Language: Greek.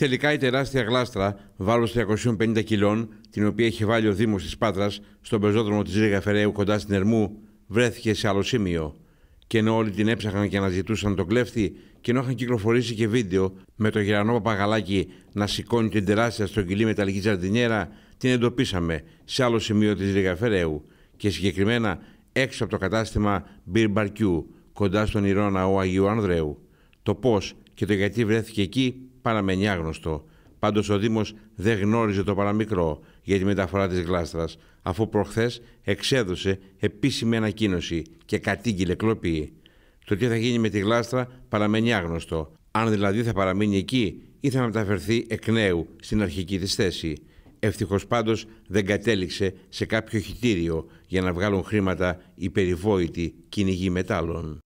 Τελικά η τεράστια γλάστρα βάρος 350 κιλών, την οποία είχε βάλει ο Δήμος της Πάτρας στον πεζόδρομο της Ρίγα κοντά στην Ερμού, βρέθηκε σε άλλο σημείο. Και ενώ όλοι την έψαχναν και αναζητούσαν τον κλέφτη, και ενώ είχαν κυκλοφορήσει και βίντεο με το γερανό παπαγαλάκι να σηκώνει την τεράστια στρογγυλή μεταλλική τζαρτινιέρα, την εντοπίσαμε σε άλλο σημείο της Ρίγα και συγκεκριμένα έξω από το κατάστημα Beer Μπαρκιού, κοντά στον Ηρώνα Ο Αγίου Ανδρέου. Το πώς και το γιατί βρέθηκε εκεί παραμένει άγνωστο. Πάντως ο Δήμος δεν γνώριζε το παραμικρό για τη μεταφορά της γλάστρας, αφού προχθές εξέδωσε επίσημη ανακοίνωση και κατήγγειλε κλοπή. Το τι θα γίνει με τη γλάστρα παραμένει άγνωστο, αν δηλαδή θα παραμείνει εκεί ή θα μεταφερθεί εκ νέου στην αρχική της θέση. Ευτυχώς πάντως δεν κατέληξε σε κάποιο χιτήριο για να βγάλουν χρήματα οι περιβόητοι κυνηγοί μετάλλων.